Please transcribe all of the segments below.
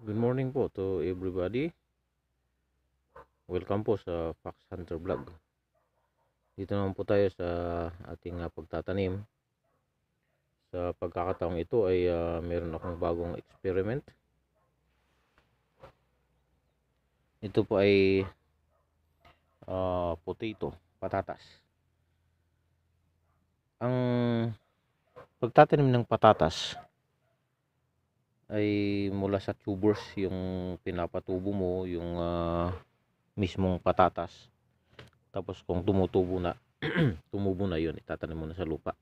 Good morning po to everybody. Welcome po sa Fox Hunter Vlog. Dito naman po tayo sa ating uh, pagtatanim. Sa pagkakataong ito ay uh, meron akong bagong experiment. Ito po ay uh, potato, patatas. Ang pagtatanim ng patatas ay mula sa tubers yung pinapatubo mo yung uh, mismong patatas tapos kung tumutubo na tumubo na yun itatanim mo na sa lupa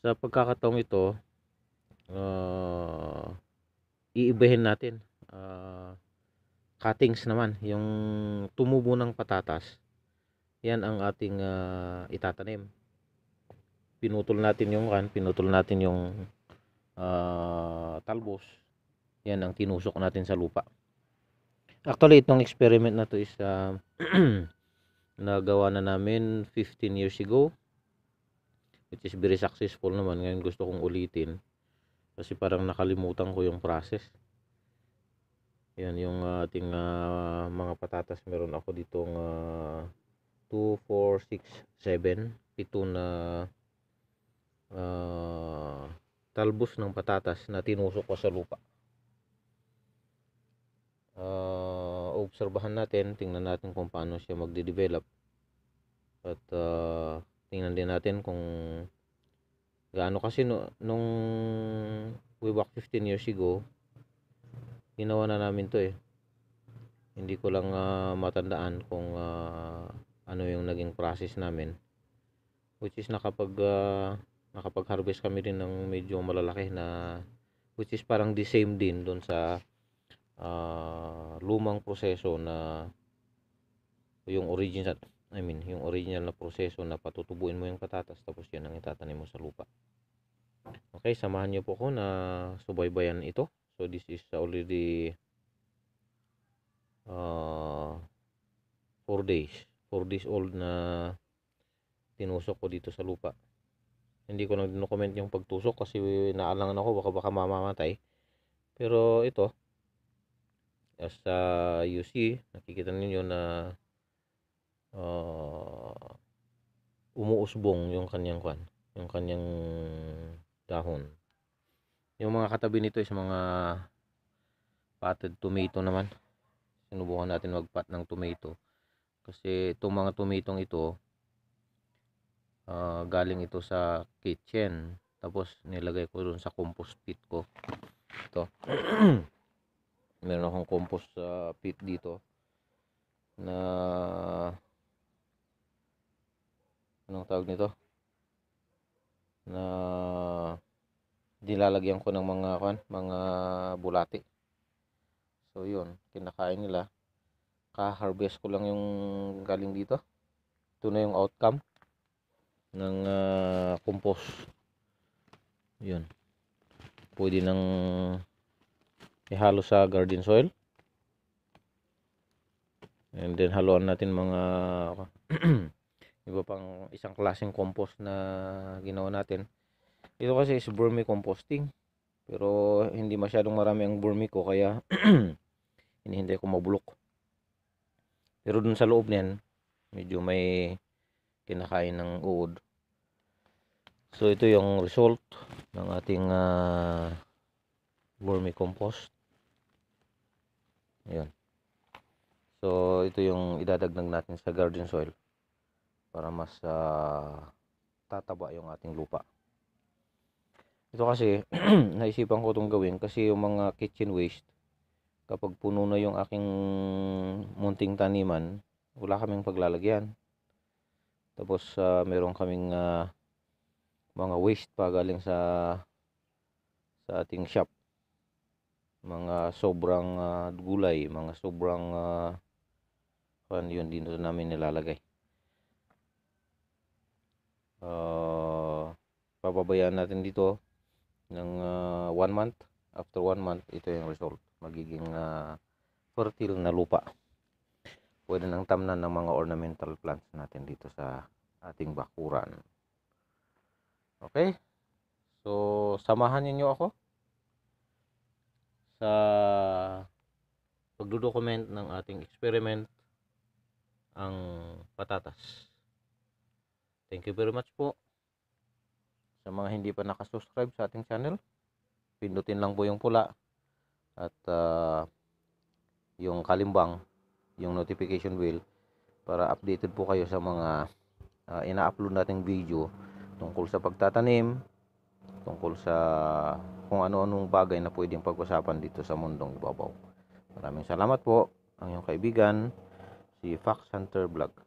sa pagkakataong ito uh, iibahin natin uh, cuttings naman yung tumubo ng patatas yan ang ating uh, itatanim pinutol natin yung kan pinutol natin yung uh, talbos. Yan ang tinusok natin sa lupa. Actually, itong experiment na to is uh, nagawa na namin 15 years ago. Which is very successful naman. Ngayon gusto kong ulitin. Kasi parang nakalimutan ko yung process. Yan yung uh, ating uh, mga patatas. Meron ako ditong uh, 2, 4, 6, 7. Pito na uh, talbos ng patatas na tinusok ko sa lupa. Uh, obserbahan natin, tingnan natin kung paano siya magde-develop. At uh, tingnan din natin kung gaano kasi no, nung way back 15 years ago, ginawa na namin to eh. Hindi ko lang uh, matandaan kung uh, ano yung naging process namin. Which is nakapag uh, nakapag-harvest kami din ng medyo malalaki na which is parang the same din doon sa uh, lumang proseso na yung original I mean yung original na proseso na patutubuin mo yung patatas tapos yan ang itatanim mo sa lupa okay samahan niyo po ako na subaybayan ito so this is already uh, ah, 4 days 4 days old na tinusok ko dito sa lupa hindi ko na dinocument yung pagtusok kasi naalangan ako baka baka mamamatay pero ito as uh, you see nakikita ninyo na uh, umuusbong yung kanyang kwan yung kanyang dahon yung mga katabi nito is mga potted tomato naman sinubukan natin magpat ng tomato kasi itong mga tomatong ito uh, galing ito sa kitchen tapos nilagay ko dun sa compost pit ko ito meron akong compost uh, pit dito na anong tawag nito na dilalagyan ko ng mga kan mga bulati so yun kinakain nila ka-harvest ko lang yung galing dito ito na yung outcome ng uh, compost yun pwede nang ihalo sa garden soil and then haluan natin mga iba pang isang klaseng compost na ginawa natin ito kasi is vermicomposting pero hindi masyadong marami ang vermico kaya hinihintay ko mabulok. Pero dun sa loob niyan, medyo may kinakain ng uod. So ito yung result ng ating uh, vermicompost. Ayan. So ito yung idadagdag natin sa garden soil para mas uh, tataba yung ating lupa. Ito kasi naisipan ko itong gawin kasi yung mga kitchen waste kapag puno na yung aking munting taniman wala kaming paglalagyan. Tapos uh, meron kaming uh, mga waste pa galing sa sa ating shop. Mga sobrang uh, gulay, mga sobrang uh, kan yun dito namin nilalagay. Uh, papabayaan natin dito ng uh, one month. After one month, ito yung result. Magiging uh, fertile na lupa pwede nang tamnan ng mga ornamental plants natin dito sa ating bakuran. Okay? So, samahan niyo ako sa pagdodocument ng ating experiment ang patatas. Thank you very much po. Sa mga hindi pa nakasubscribe sa ating channel, pindutin lang po yung pula at uh, yung kalimbang yung notification bell para updated po kayo sa mga uh, ina-upload nating video tungkol sa pagtatanim, tungkol sa kung ano-anong bagay na pwedeng pag-usapan dito sa mundong ibabaw. Maraming salamat po ang iyong kaibigan, si Fox Hunter Vlog.